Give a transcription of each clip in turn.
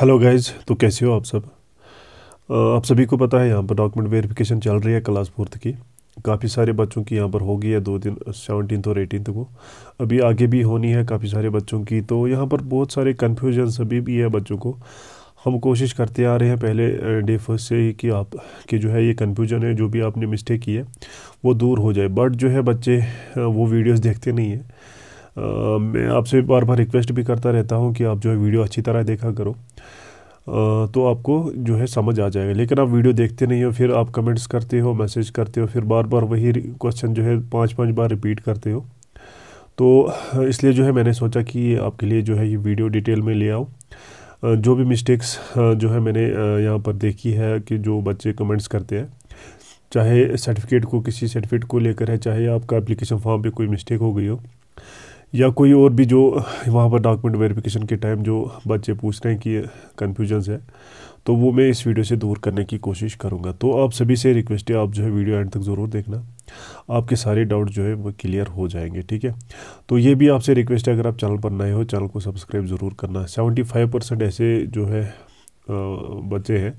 Hello guys तो कैसे हो आप सब आप सभी को पता है यहाँ पर डॉक्यूमेंट वेरिफिकेशन चल रही है क्लास फोर्थ की काफ़ी सारे बच्चों की यहाँ पर होगी है दो दिन सेवनटीन और एटीन को अभी आगे भी होनी है काफ़ी सारे बच्चों की तो यहाँ पर बहुत सारे कन्फ्यूजन अभी भी है बच्चों को हम कोशिश करते आ रहे हैं पहले डे फर्स्ट से ही कि आप कि जो है ये कन्फ्यूजन है जो भी आपने मिस्टेक की है वो दूर हो जाए बट जो है बच्चे वो वीडियोस देखते नहीं हैं मैं आपसे बार बार रिक्वेस्ट भी करता रहता हूँ कि आप जो है वीडियो अच्छी तरह देखा करो तो आपको जो है समझ आ जाएगा लेकिन आप वीडियो देखते नहीं हो फिर आप कमेंट्स करते हो मैसेज करते हो फिर बार बार वही क्वेश्चन जो है पाँच पाँच बार रिपीट करते हो तो इसलिए जो है मैंने सोचा कि आपके लिए जो है ये वीडियो डिटेल में ले आऊँ जो भी मिस्टेक्स जो है मैंने यहाँ पर देखी है कि जो बच्चे कमेंट्स करते हैं चाहे सर्टिफिकेट को किसी सर्टिफिकेट को लेकर है चाहे आपका एप्लीकेशन फॉर्म पे कोई मिस्टेक हो गई हो या कोई और भी जो वहाँ पर डॉक्यूमेंट वेरिफिकेशन के टाइम जो बच्चे पूछ रहे हैं कि कन्फ्यूजन्स है तो वो मैं इस वीडियो से दूर करने की कोशिश करूँगा तो आप सभी से रिक्वेस्ट है आप जो है वीडियो एंड तक ज़रूर देखना आपके सारे डाउट जो है वो क्लियर हो जाएंगे ठीक है तो ये भी आपसे रिक्वेस्ट है अगर आप चैनल पर नए हो चैनल को सब्सक्राइब ज़रूर करना सेवेंटी फाइव परसेंट ऐसे जो है बच्चे हैं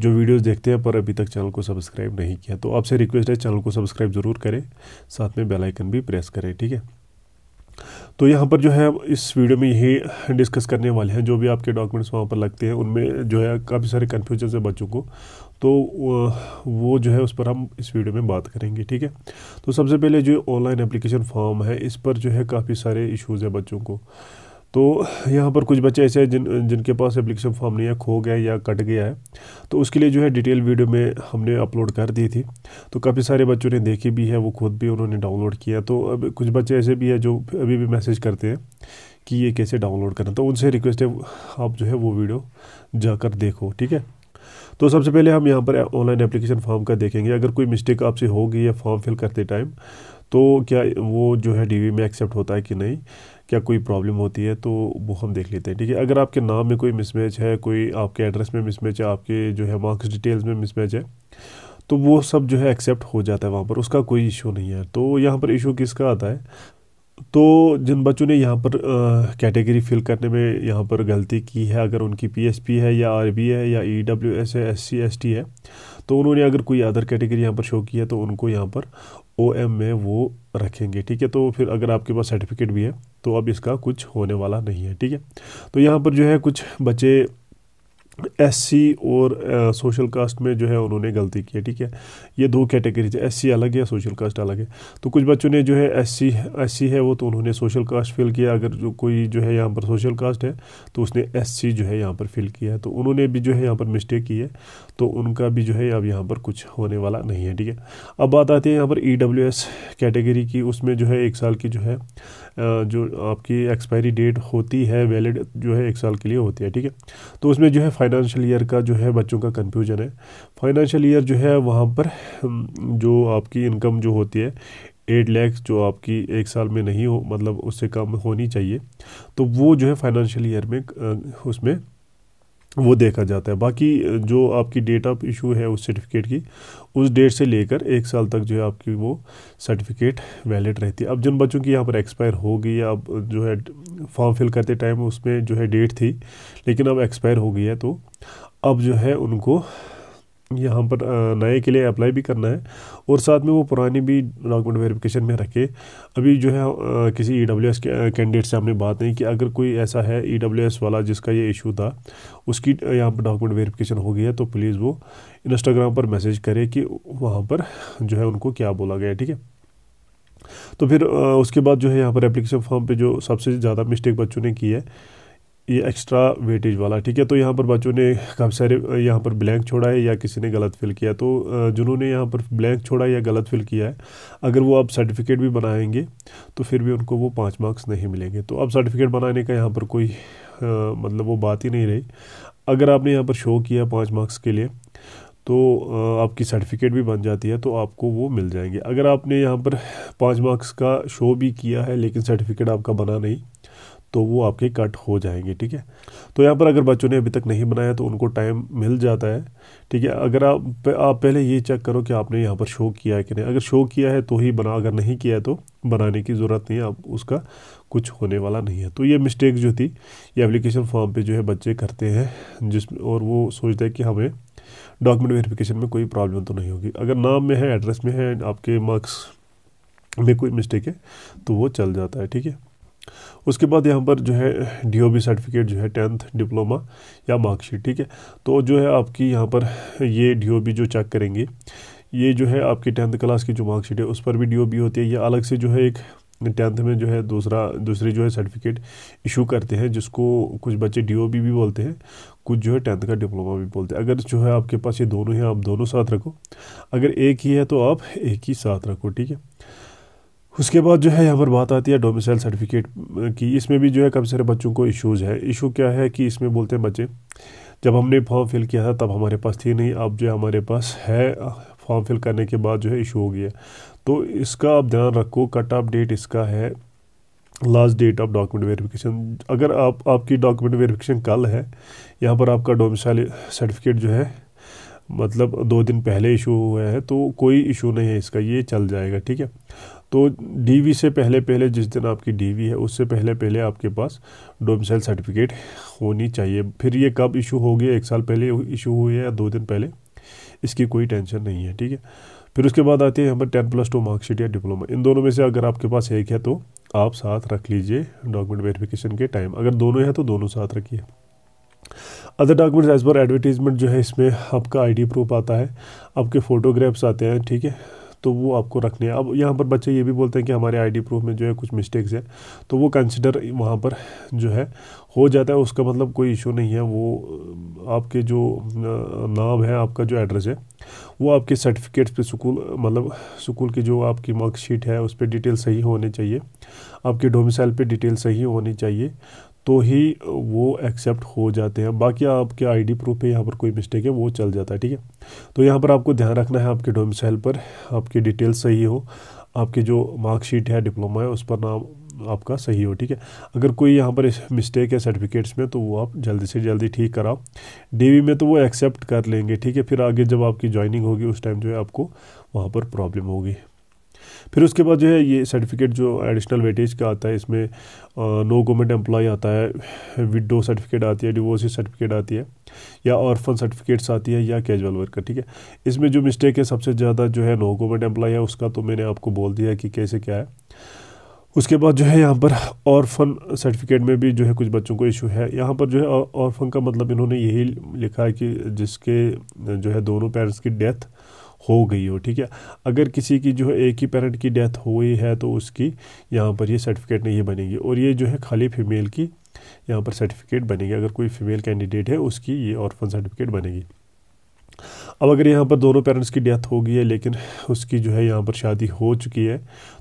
जो वीडियोस देखते हैं पर अभी तक चैनल को सब्सक्राइब नहीं किया तो आपसे रिक्वेस्ट है चैनल को सब्सक्राइब ज़रूर करें साथ में बेल आइकन भी प्रेस करें ठीक है तो यहाँ पर जो है इस वीडियो में यही डिस्कस करने वाले हैं जो भी आपके डॉक्यूमेंट्स वहाँ पर लगते हैं उनमें जो है काफ़ी सारे कन्फ्यूजन है बच्चों को तो वो जो है उस पर हम इस वीडियो में बात करेंगे ठीक है तो सबसे पहले जो ऑनलाइन एप्लीकेशन फॉर्म है इस पर जो है काफ़ी सारे इशूज़ हैं बच्चों को तो यहाँ पर कुछ बच्चे ऐसे हैं जिन जिनके पास एप्लीकेशन फॉर्म नहीं है खो गया या कट गया है तो उसके लिए जो है डिटेल वीडियो में हमने अपलोड कर दी थी तो काफ़ी सारे बच्चों ने देखी भी है वो खुद भी उन्होंने डाउनलोड किया तो अब कुछ बच्चे ऐसे भी हैं जो अभी भी मैसेज करते हैं कि ये कैसे डाउनलोड करना तो उनसे रिक्वेस्ट है आप जो है वो वीडियो जाकर देखो ठीक है तो सबसे पहले हम यहाँ पर ऑनलाइन एप्लीकेशन फॉर्म का देखेंगे अगर कोई मिस्टेक आपसे होगी या फॉर्म फिल करते टाइम तो क्या वो जो है डीवी में एक्सेप्ट होता है कि नहीं क्या कोई प्रॉब्लम होती है तो वो हम देख लेते हैं ठीक है अगर आपके नाम में कोई मिसमैच है कोई आपके एड्रेस में मिसमैच है आपके जो है मार्क्स डिटेल्स में मिसमैच है तो वो सब जो है एक्सेप्ट हो जाता है वहाँ पर उसका कोई इशू नहीं है तो यहाँ पर इशू किसका आता है तो जिन बच्चों ने यहाँ पर कैटेगरी फिल करने में यहाँ पर गलती की है अगर उनकी पीएसपी है या आरबी है या ईडब्ल्यूएस e है एससी एसटी है तो उन्होंने अगर कोई अदर कैटेगरी यहाँ पर शो की है तो उनको यहाँ पर ओ एम में वो रखेंगे ठीक है तो फिर अगर आपके पास सर्टिफिकेट भी है तो अब इसका कुछ होने वाला नहीं है ठीक है तो यहाँ पर जो है कुछ बच्चे एससी और सोशल कास्ट में जो है उन्होंने गलती की है ठीक है ये दो कैटेगरीज है एससी अलग है सोशल कास्ट अलग है तो कुछ बच्चों ने जो है एससी एससी है वो तो उन्होंने सोशल कास्ट फिल किया अगर जो कोई जो है यहाँ पर सोशल कास्ट है तो उसने एससी जो है यहाँ पर फिल किया है तो उन्होंने भी जो है यहाँ पर मिस्टेक की है तो उनका भी जो है अब यहाँ पर कुछ होने वाला नहीं है ठीक है अब बात आती है यहाँ पर ई e कैटेगरी की उसमें जो है एक साल की जो है जो आपकी एक्सपायरी डेट होती है वैलिड जो है एक साल के लिए होती है ठीक है तो उसमें जो है फाइनेंशियल ईयर का जो है बच्चों का कन्फ्यूजन है फाइनेंशियल ईयर जो है वहाँ पर जो आपकी इनकम जो होती है एट लैक्स जो आपकी एक साल में नहीं हो मतलब उससे कम होनी चाहिए तो वो जो है फाइनेंशियल ईयर में उसमें वो देखा जाता है बाकी जो आपकी डेट ऑफ इशू है उस सर्टिफिकेट की उस डेट से लेकर एक साल तक जो है आपकी वो सर्टिफिकेट वैलिड रहती है अब जिन बच्चों की यहाँ पर एक्सपायर हो गई है अब जो है फॉर्म फिल करते टाइम उसमें जो है डेट थी लेकिन अब एक्सपायर हो गई है तो अब जो है उनको यहाँ पर नए के लिए अप्लाई भी करना है और साथ में वो पुराने भी डॉक्यूमेंट वेरिफिकेशन में रखे अभी जो है किसी ई डब्ल्यू एस कैंडिडेट से हमने बात नहीं कि अगर कोई ऐसा है ई डब्ल्यू एस वाला जिसका ये इशू था उसकी यहाँ पर डॉक्यूमेंट वेरिफिकेशन हो गया है तो प्लीज़ वो इंस्टाग्राम पर मैसेज करे कि वहाँ पर जो है उनको क्या बोला गया ठीक है तो फिर उसके बाद जो है यहाँ पर एप्लीकेशन फॉर्म पर जो सबसे ज़्यादा मिस्टेक बच्चों ने की है ये एक्स्ट्रा वेटेज वाला ठीक है तो यहाँ पर बच्चों ने काफ़ी सारे यहाँ पर ब्लैंक छोड़ा है या किसी ने गलत फिल किया तो जिन्होंने यहाँ पर ब्लैंक छोड़ा या गलत फिल किया है अगर वो आप सर्टिफिकेट भी बनाएंगे तो फिर भी उनको वो पाँच मार्क्स नहीं मिलेंगे तो अब सर्टिफिकेट बनाने का यहाँ पर कोई आ, मतलब वो बात ही नहीं रही अगर आपने यहाँ पर शो किया पाँच मार्क्स के लिए तो आपकी सर्टिफिकेट भी बन जाती है तो आपको वो मिल जाएंगे अगर आपने यहाँ पर पाँच मार्क्स का शो भी किया है लेकिन सर्टिफिकेट आपका बना नहीं तो वो आपके कट हो जाएंगे ठीक है तो यहाँ पर अगर बच्चों ने अभी तक नहीं बनाया तो उनको टाइम मिल जाता है ठीक है अगर आप आप पहले ये चेक करो कि आपने यहाँ पर शो किया है कि नहीं अगर शो किया है तो ही बना अगर नहीं किया है तो बनाने की ज़रूरत नहीं है आप उसका कुछ होने वाला नहीं है तो ये मिस्टेक जो थी ये एप्लीकेशन फॉर्म पर जो है बच्चे करते हैं जिस और वो सोचते हैं कि हमें डॉक्यूमेंट वेरीफिकेशन में कोई प्रॉब्लम तो नहीं होगी अगर नाम में है एड्रेस में है आपके मार्क्स में कोई मिस्टेक है तो वो चल जाता है ठीक है उसके बाद यहाँ पर जो है डी सर्टिफिकेट जो है टेंथ डिप्लोमा या मार्कशीट ठीक है तो जो है आपकी यहाँ पर ये डी जो चेक करेंगे ये जो है आपकी टेंथ क्लास की जो मार्कशीट है उस पर भी डी होती है ये अलग से जो है एक टेंथ में जो है दूसरा दूसरी जो है सर्टिफिकेट इशू करते हैं जिसको कुछ बच्चे डी भी, भी बोलते हैं कुछ जो है टेंथ का डिप्लोमा भी बोलते हैं अगर जो है आपके पास ये दोनों हैं आप दोनों साथ रखो अगर एक ही है तो आप एक ही साथ रखो ठीक है उसके बाद जो है यहाँ पर बात आती है डोमिसाइल सर्टिफिकेट की इसमें भी जो है काफ़ी सारे बच्चों को इशूज़ है इशू क्या है कि इसमें बोलते हैं बच्चे जब हमने फॉर्म फिल किया था तब हमारे पास थी नहीं अब जो है हमारे पास है फॉर्म फिल करने के बाद जो है इशू हो गया तो इसका आप ध्यान रखो कट ऑफ डेट इसका है last date of document verification अगर आप आपकी डॉक्यूमेंट वेरिफिकेशन कल है यहाँ पर आपका डोमिसाइल सर्टिफिकेट जो है मतलब दो दिन पहले इशू हुआ है तो कोई इशू नहीं है इसका ये चल जाएगा ठीक है तो डीवी से पहले पहले जिस दिन आपकी डीवी है उससे पहले पहले आपके पास डोमिसाइल सर्टिफिकेट होनी चाहिए फिर ये कब इशू होगी एक साल पहले इशू हुई है या दो दिन पहले इसकी कोई टेंशन नहीं है ठीक है फिर उसके बाद आती है हमारे टेन प्लस टू मार्कशीट या डिप्लोमा इन दोनों में से अगर आपके पास एक है तो आप साथ रख लीजिए डॉक्यूमेंट वेरिफिकेशन के टाइम अगर दोनों है तो दोनों साथ रखिए other documents as per advertisement जो है इसमें आपका आईडी प्रूफ आता है आपके फोटोग्राफ्स आते हैं ठीक है तो वो आपको रखने हैं अब यहाँ पर बच्चे ये भी बोलते हैं कि हमारे आईडी प्रूफ में जो है कुछ मिस्टेक्स है तो वो कंसिडर वहाँ पर जो है हो जाता है उसका मतलब कोई इशू नहीं है वो आपके जो नाम है आपका जो एड्रेस है वो आपके सर्टिफिकेट्स पे स्कूल मतलब स्कूल की जो आपकी मार्कशीट है उस पर डिटेल सही होने चाहिए आपके डोमिसाइल पे डिटेल सही होनी चाहिए तो ही वो एक्सेप्ट हो जाते हैं बाकी आपके आईडी प्रूफ पे यहाँ पर कोई मिस्टेक है वो चल जाता है ठीक है तो यहाँ पर आपको ध्यान रखना है आपके डोमिसाइल पर आपकी डिटेल सही हो आपकी जो मार्कशीट है डिप्लोमा है उस पर नाम आपका सही हो ठीक है अगर कोई यहाँ पर मिस्टेक है सर्टिफिकेट्स में तो वो आप जल्दी से जल्दी ठीक कराओ डीवी में तो वो एक्सेप्ट कर लेंगे ठीक है फिर आगे जब आपकी ज्वाइनिंग होगी उस टाइम जो है आपको वहाँ पर प्रॉब्लम होगी फिर उसके बाद जो है ये सर्टिफिकेट जो एडिशनल वेटेज का आता है इसमें नो गवर्नमेंट एम्प्लॉय आता है विडो सर्टिफिकेट आती है डिवोर्स सर्टिफिकेट आती है या ऑर्फन सर्टिफिकेट्स आती है या कैजुअल वर्कर ठीक है इसमें जो मिस्टेक है सबसे ज़्यादा जो है नो गवर्नमेंट एम्प्लॉय है उसका तो मैंने आपको बोल दिया कि कैसे क्या है उसके बाद जो है यहाँ पर औरफन सर्टिफिकेट में भी जो है कुछ बच्चों को इशू है यहाँ पर जो है औरफन का मतलब इन्होंने यही लिखा है कि जिसके जो है दोनों पेरेंट्स की डेथ हो गई हो ठीक है अगर किसी की जो है एक ही पेरेंट की डेथ हो गई है तो उसकी यहाँ पर ये सर्टिफिकेट नहीं बनेगी और ये जो है खाली फीमेल की यहाँ पर सर्टिफिकेट बनेगी अगर कोई फीमेल कैंडिडेट है उसकी ये औरफन सर्टिफिकेट बनेगी अब अगर यहाँ पर दोनों पेरेंट्स की डेथ हो गई है लेकिन उसकी जो है यहाँ पर शादी हो चुकी है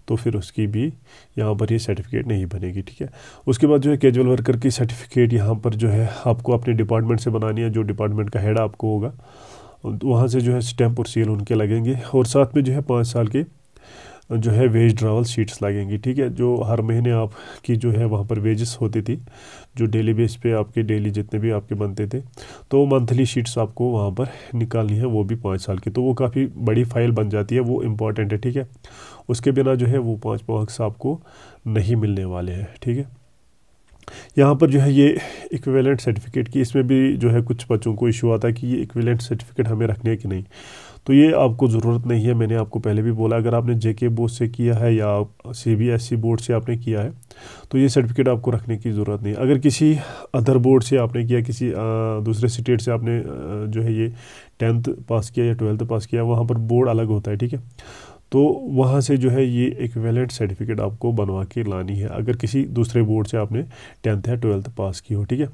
तो फिर उसकी भी यहाँ पर ये यह सर्टिफिकेट नहीं बनेगी ठीक है उसके बाद जो है कैजुअल वर्कर की सर्टिफिकेट यहाँ पर जो है आपको अपने डिपार्टमेंट से बनानी है जो डिपार्टमेंट का हेड आपको होगा तो वहाँ से जो है स्टैंप और सील उनके लगेंगे और साथ में जो है पाँच साल के जो है वेज ड्रावल शीट्स लगेंगी ठीक है जो हर महीने आपकी जो है वहाँ पर वेजेस होती थी जो डेली बेस पे आपके डेली जितने भी आपके बनते थे तो मंथली शीट्स आपको वहाँ पर निकालनी है वो भी पाँच साल की तो वो काफ़ी बड़ी फाइल बन जाती है वो इम्पॉर्टेंट है ठीक है उसके बिना जो है वो पाँच मार्क्स आपको नहीं मिलने वाले हैं ठीक है यहाँ पर जो है ये इक्विवेलेंट सर्टिफिकेट की इसमें भी जो है कुछ बच्चों को इशू आता है कि ये इक्विवेलेंट सर्टिफिकेट हमें रखने है कि नहीं तो ये आपको ज़रूरत नहीं है मैंने आपको पहले भी बोला अगर आपने जेके बोर्ड से किया है या सीबीएसई बोर्ड से आपने किया है तो ये सर्टिफिकेट आपको रखने की ज़रूरत नहीं अगर किसी अदर बोर्ड से आपने किया किसी दूसरे स्टेट से आपने जो है ये टेंथ पास किया या ट्वेल्थ पास किया वहाँ पर बोर्ड अलग होता है ठीक है तो वहाँ से जो है ये एक वैलेंट सर्टिफिकेट आपको बनवा के लानी है अगर किसी दूसरे बोर्ड से आपने टेंथ या ट्वेल्थ पास की हो ठीक है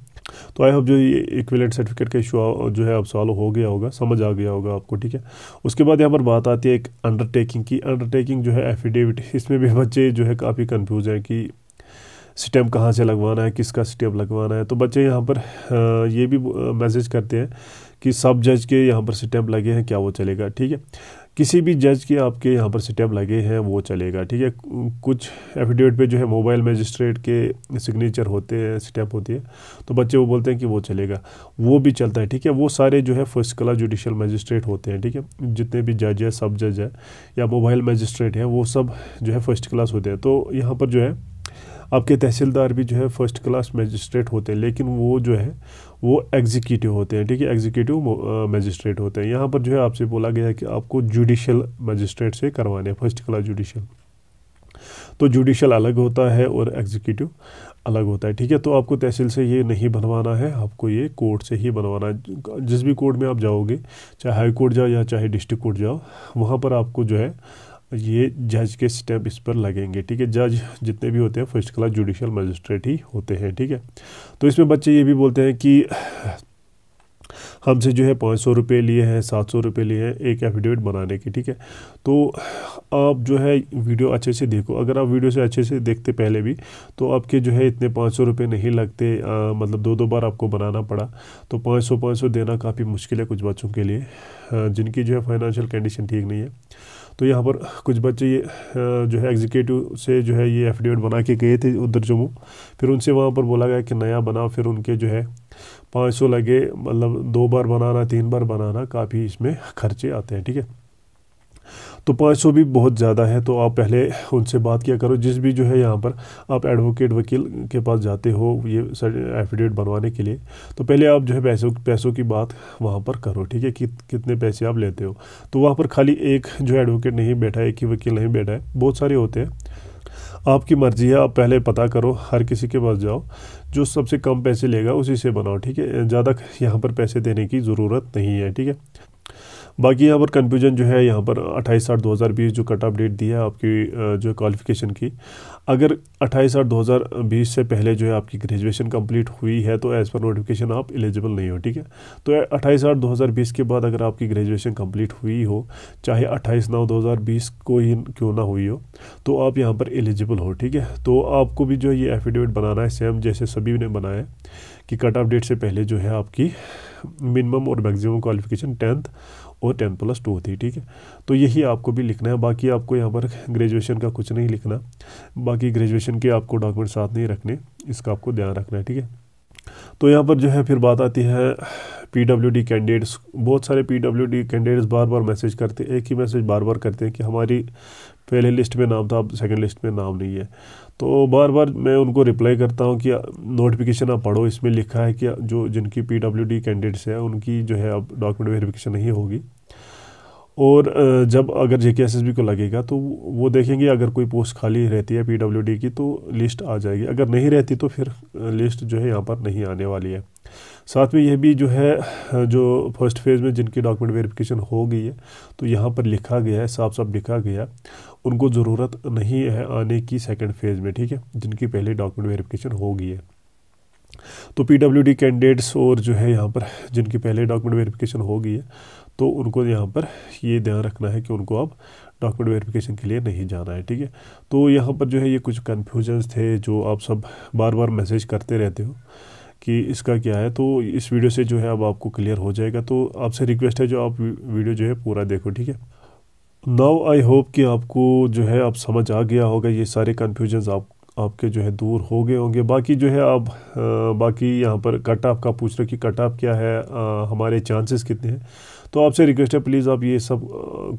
तो आई होप जो ये इक्विलेंट सर्टिफिकेट का इशू जो है अब सॉल्व हो गया होगा समझ आ गया होगा आपको ठीक है उसके बाद यहाँ पर बात आती है एक अंडरटेकिंग की अंडरटेकिंग जो है एफिडेविट इसमें भी बच्चे जो है काफ़ी कन्फ्यूज़ हैं कि स्टेम कहाँ से लगवाना है किसका स्टैम्प लगवाना है तो बच्चे यहाँ पर ये भी मैसेज करते हैं कि सब जज के यहाँ पर स्टैम्प लगे हैं क्या वो चलेगा ठीक है किसी भी जज के आपके यहाँ पर स्टेप लगे हैं वो चलेगा ठीक है कुछ एफिडेविट पे जो है मोबाइल मजिस्ट्रेट के सिग्नेचर होते हैं स्टेप होती है तो बच्चे वो बोलते हैं कि वो चलेगा वो भी चलता है ठीक है वो सारे जो है फर्स्ट क्लास जुडिशल मजिस्ट्रेट होते हैं ठीक है थीके? जितने भी जज है सब जज है या मोबाइल मजिस्ट्रेट हैं वो सब जो है फर्स्ट क्लास होते हैं तो यहाँ पर जो है आपके तहसीलदार भी जो है फर्स्ट क्लास मजिस्ट्रेट होते हैं लेकिन वो जो है वो एग्जीक्यूटिव होते हैं ठीक है एग्जीक्यूटिव मजिस्ट्रेट होते हैं यहाँ पर जो है आपसे बोला गया है कि आपको जुडिशल मजिस्ट्रेट से करवाने हैं फर्स्ट क्लास जुडिशल तो जुडिशल अलग होता है और एग्जीक्यूटिव अलग होता है ठीक है तो आपको तहसील से ये नहीं बनवाना है आपको ये कोर्ट से ही बनवाना है जिस भी कोर्ट में आप जाओगे चाहे हाई कोर्ट जाओ या चाहे डिस्ट्रिक्ट कोर्ट जाओ वहाँ पर आपको जो है ये जज के स्टेप इस पर लगेंगे ठीक है जज जितने भी होते हैं फर्स्ट क्लास जुडिशल मजिस्ट्रेट ही होते हैं ठीक है तो इसमें बच्चे ये भी बोलते हैं कि हमसे जो है पाँच सौ रुपये लिए हैं सात सौ रुपये लिए हैं एक एफिडेविट बनाने की ठीक है तो आप जो है वीडियो अच्छे से देखो अगर आप वीडियो से अच्छे से देखते पहले भी तो आपके जो है इतने पाँच सौ रुपये नहीं लगते आ, मतलब दो दो बार आपको बनाना पड़ा तो पाँच सौ पाँच सौ देना काफ़ी मुश्किल है कुछ बच्चों के लिए जिनकी जो है फाइनेंशियल कंडीशन ठीक नहीं है तो यहाँ पर कुछ बच्चे ये जो है एग्जीक्यूटिव से जो है ये एफिडेविट बना के गए थे उधर जम्मू फिर उनसे वहाँ पर बोला गया कि नया बनाओ फिर उनके जो है पाँच सौ लगे मतलब दो बार बनाना तीन बार बनाना काफ़ी इसमें खर्चे आते हैं ठीक है तो पाँच सौ भी बहुत ज़्यादा है तो आप पहले उनसे बात किया करो जिस भी जो है यहाँ पर आप एडवोकेट वकील के पास जाते हो ये एफिडेविट बनवाने के लिए तो पहले आप जो है पैसों पैसों की बात वहाँ पर करो ठीक है कि, कितने पैसे आप लेते हो तो वहाँ पर खाली एक जो एडवोकेट नहीं बैठा एक ही वकील नहीं बैठा है बहुत सारे होते हैं आपकी मर्जी है आप पहले पता करो हर किसी के पास जाओ जो सबसे कम पैसे लेगा उसी से बनाओ ठीक है ज़्यादा यहाँ पर पैसे देने की ज़रूरत नहीं है ठीक है बाकी यहाँ पर कन्फ्यूजन जो है यहाँ पर अट्ठाईस आठ दो हज़ार बीस जो कट ऑफ डेट दिया है आपकी जो क्वालिफिकेशन की अगर अट्ठाईस आठ दो हज़ार बीस से पहले जो है आपकी ग्रेजुएशन कंप्लीट हुई है तो एज़ पर नोटिफिकेशन आप एलिजिबल नहीं हो ठीक है तो अट्ठाईस आठ दो हज़ार बीस के बाद अगर आपकी ग्रेजुएशन कंप्लीट हुई हो चाहे अट्ठाईस नौ दो हज़ार बीस को ही क्यों ना हुई हो तो आप यहाँ पर एलिजिबल हो ठीक है तो आपको भी जो है ये एफिडेविट बनाना है सेम जैसे सभी ने बनाया है कि कट ऑफ डेट से पहले जो है आपकी मिनिमम और मैक्सिमम क्वालिफिकेशन टेंथ और टेन प्लस टू होती है ठीक है तो यही आपको भी लिखना है बाकी आपको यहाँ पर ग्रेजुएशन का कुछ नहीं लिखना बाकी ग्रेजुएशन के आपको डॉक्यूमेंट साथ नहीं रखने इसका आपको ध्यान रखना है ठीक है तो यहाँ पर जो है फिर बात आती है पी डब्ल्यू डी कैंडिडेट्स बहुत सारे पी डब्ल्यू डी कैंडिडेट्स बार बार मैसेज करते हैं एक ही मैसेज बार बार करते हैं कि हमारी पहले लिस्ट में नाम था अब सेकंड लिस्ट में नाम नहीं है तो बार बार मैं उनको रिप्लाई करता हूँ कि नोटिफिकेशन आप पढ़ो इसमें लिखा है कि जो जिनकी पी डब्ल्यू डी कैंडिडेट्स हैं उनकी जो है अब डॉक्यूमेंट वेरिफिकेशन नहीं होगी और जब अगर जे को लगेगा तो वो देखेंगे अगर कोई पोस्ट खाली रहती है पी डब्ल्यू डी की तो लिस्ट आ जाएगी अगर नहीं रहती तो फिर लिस्ट जो है यहाँ पर नहीं आने वाली है साथ में यह भी जो है जो फर्स्ट फेज़ में जिनकी डॉक्यूमेंट वेरिफिकेशन हो गई है तो यहाँ पर लिखा गया है साफ साफ लिखा गया उनको ज़रूरत नहीं है आने की सेकेंड फेज़ में ठीक है जिनकी पहले डॉक्यूमेंट वेरिफिकेशन हो गई है तो पीडब्ल्यूडी कैंडिडेट्स और जो है यहाँ पर जिनकी पहले डॉक्यूमेंट वेरिफिकेशन हो गई है तो उनको यहाँ पर ये ध्यान रखना है कि उनको अब डॉक्यूमेंट वेरिफिकेशन के लिए नहीं जाना है ठीक है तो यहाँ पर जो है ये कुछ कन्फ्यूजन्स थे जो आप सब बार बार मैसेज करते रहते हो कि इसका क्या है तो इस वीडियो से जो है अब आपको क्लियर हो जाएगा तो आपसे रिक्वेस्ट है जो आप वीडियो जो है पूरा देखो ठीक है नाउ आई होप कि आपको जो है आप समझ आ गया होगा ये सारे कन्फ्यूजन आप आपके जो है दूर हो गए होंगे बाकी जो है आप आ, बाकी यहाँ पर कट ऑफ का पूछ रहे कि कट ऑफ क्या है आ, हमारे चांसेस कितने हैं तो आपसे रिक्वेस्ट है प्लीज़ आप ये सब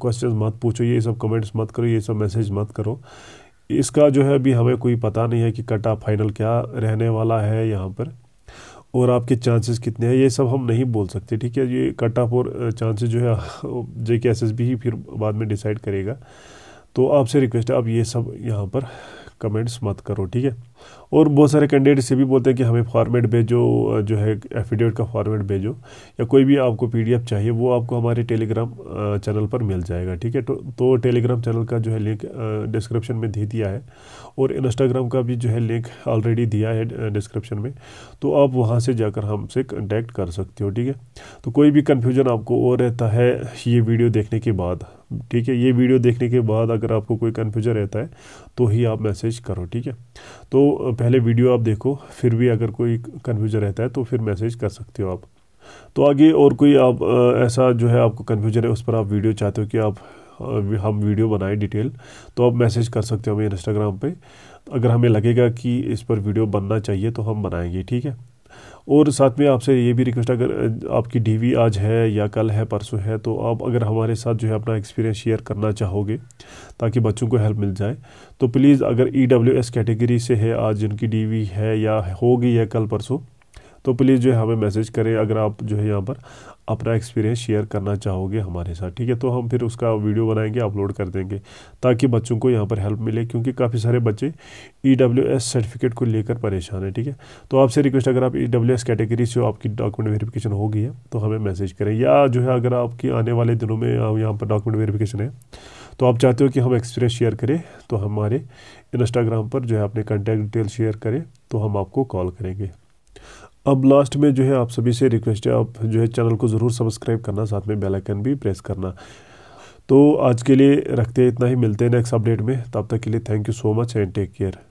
क्वेश्चंस मत पूछो ये सब कमेंट्स मत करो ये सब मैसेज मत करो इसका जो है अभी हमें कोई पता नहीं है कि कट ऑफ फाइनल क्या रहने वाला है यहाँ पर और आपके चांसेस कितने हैं ये सब हम नहीं बोल सकते ठीक है ये कट ऑफ और चांसेस जो है जे के एस एस बी ही फिर बाद में डिसाइड करेगा तो आपसे रिक्वेस्ट है आप ये सब यहाँ पर कमेंट्स मत करो ठीक है और बहुत सारे कैंडिडेट्स ये भी बोलते हैं कि हमें फॉर्मेट भेजो जो है एफिडेविट का फॉर्मेट भेजो या कोई भी आपको पीडीएफ चाहिए वो आपको हमारे टेलीग्राम चैनल पर मिल जाएगा ठीक है तो, तो टेलीग्राम चैनल का जो है लिंक डिस्क्रिप्शन में दे दिया है और इंस्टाग्राम का भी जो है लिंक ऑलरेडी दिया है डिस्क्रिप्शन में तो आप वहाँ से जाकर हमसे कंटेक्ट कर सकते हो ठीक है तो कोई भी कन्फ्यूजन आपको और रहता है ये वीडियो देखने के बाद ठीक है ये वीडियो देखने के बाद अगर आपको कोई कन्फ्यूजन रहता है तो ही आप मैसेज करो ठीक है तो पहले वीडियो आप देखो फिर भी अगर कोई कन्फ्यूजन रहता है तो फिर मैसेज कर सकते हो आप तो आगे और कोई आप ऐसा जो है आपको कन्फ्यूजन है उस पर आप वीडियो चाहते हो कि आप हम वीडियो बनाए डिटेल तो आप मैसेज कर सकते हो हमें इंस्टाग्राम पे अगर हमें लगेगा कि इस पर वीडियो बनना चाहिए तो हम बनाएंगे ठीक है और साथ में आपसे ये भी रिक्वेस्ट अगर आपकी डी आज है या कल है परसों है तो आप अगर हमारे साथ जो है अपना एक्सपीरियंस शेयर करना चाहोगे ताकि बच्चों को हेल्प मिल जाए तो प्लीज़ अगर ई डब्ल्यू एस कैटेगरी से है आज जिनकी डी है या होगी है कल परसों तो प्लीज़ जो है हमें मैसेज करें अगर आप जो है यहाँ पर अपना एक्सपीरियंस शेयर करना चाहोगे हमारे साथ ठीक है तो हम फिर उसका वीडियो बनाएंगे अपलोड कर देंगे ताकि बच्चों को यहाँ पर हेल्प मिले क्योंकि काफ़ी सारे बच्चे ई e सर्टिफिकेट को लेकर परेशान है ठीक है तो आपसे रिक्वेस्ट अगर आप ई e कैटेगरी से आपकी डॉक्यूमेंट वेरीफिकेशन हो गई है तो हमें मैसेज करें या जो है अगर आपकी आने वाले दिनों में यहाँ पर डॉक्यूमेंट वेरीफिकेशन है तो आप चाहते हो कि हम एक्सपीरियंस शेयर करें तो हमारे इंस्टाग्राम पर जो है अपने कॉन्टैक्ट डिटेल शेयर करें तो हम आपको कॉल करेंगे अब लास्ट में जो है आप सभी से रिक्वेस्ट है आप जो है चैनल को ज़रूर सब्सक्राइब करना साथ में बेल आइकन भी प्रेस करना तो आज के लिए रखते हैं इतना ही मिलते हैं नेक्स्ट अपडेट में तब तक के लिए thank you so much and take care